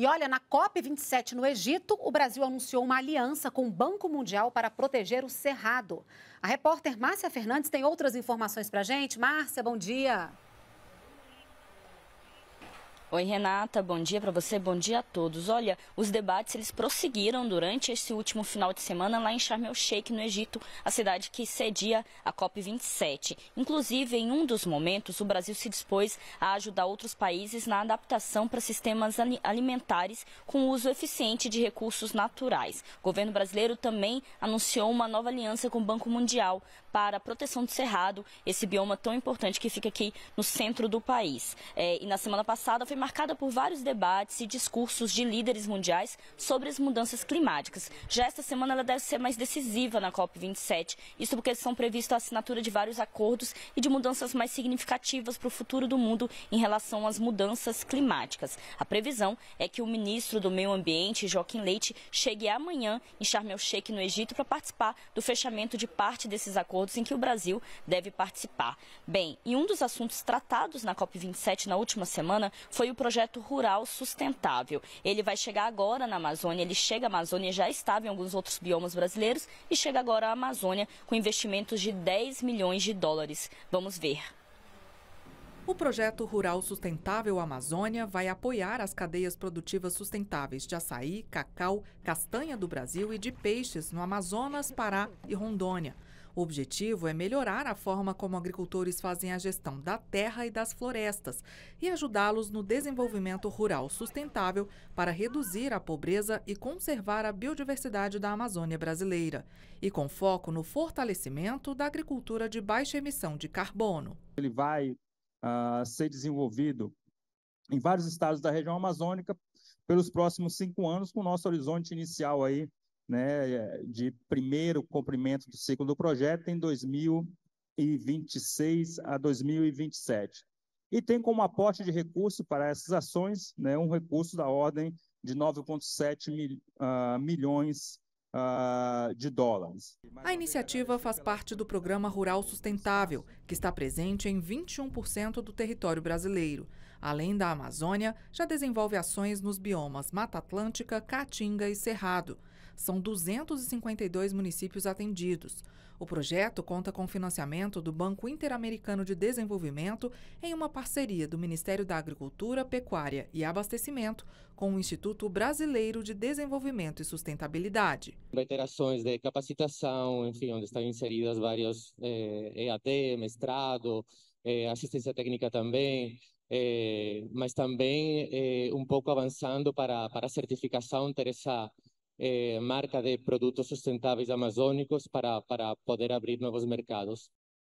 E olha, na COP27 no Egito, o Brasil anunciou uma aliança com o Banco Mundial para proteger o Cerrado. A repórter Márcia Fernandes tem outras informações para gente. Márcia, bom dia. Oi, Renata, bom dia para você, bom dia a todos. Olha, os debates eles prosseguiram durante esse último final de semana lá em Sharm el Sheikh, no Egito, a cidade que cedia a COP 27. Inclusive, em um dos momentos, o Brasil se dispôs a ajudar outros países na adaptação para sistemas alimentares com uso eficiente de recursos naturais. O governo brasileiro também anunciou uma nova aliança com o Banco Mundial para a proteção do cerrado, esse bioma tão importante que fica aqui no centro do país. É, e na semana passada foi marcada por vários debates e discursos de líderes mundiais sobre as mudanças climáticas. Já esta semana ela deve ser mais decisiva na COP27, isso porque são previstos a assinatura de vários acordos e de mudanças mais significativas para o futuro do mundo em relação às mudanças climáticas. A previsão é que o ministro do Meio Ambiente, Joaquim Leite, chegue amanhã em Sharm el-Sheikh, no Egito, para participar do fechamento de parte desses acordos em que o Brasil deve participar. Bem, e um dos assuntos tratados na COP27 na última semana foi o projeto Rural Sustentável. Ele vai chegar agora na Amazônia, ele chega à Amazônia, já estava em alguns outros biomas brasileiros e chega agora à Amazônia com investimentos de 10 milhões de dólares. Vamos ver. O projeto Rural Sustentável Amazônia vai apoiar as cadeias produtivas sustentáveis de açaí, cacau, castanha do Brasil e de peixes no Amazonas, Pará e Rondônia. O objetivo é melhorar a forma como agricultores fazem a gestão da terra e das florestas e ajudá-los no desenvolvimento rural sustentável para reduzir a pobreza e conservar a biodiversidade da Amazônia brasileira, e com foco no fortalecimento da agricultura de baixa emissão de carbono. Ele vai uh, ser desenvolvido em vários estados da região amazônica pelos próximos cinco anos, com o nosso horizonte inicial aí né, de primeiro cumprimento do ciclo do projeto em 2026 a 2027. E tem como aporte de recurso para essas ações né, um recurso da ordem de 9,7 mil, uh, milhões uh, de dólares. A iniciativa faz parte do Programa Rural Sustentável, que está presente em 21% do território brasileiro. Além da Amazônia, já desenvolve ações nos biomas Mata Atlântica, Caatinga e Cerrado. São 252 municípios atendidos. O projeto conta com financiamento do Banco Interamericano de Desenvolvimento em uma parceria do Ministério da Agricultura, Pecuária e Abastecimento com o Instituto Brasileiro de Desenvolvimento e Sustentabilidade. Iterações de capacitação, enfim, onde estão inseridas vários eh, EAD, mestrado, eh, assistência técnica também, eh, mas também eh, um pouco avançando para, para a certificação, ter essa eh, marca de produtos sustentáveis amazônicos para, para poder abrir novos mercados.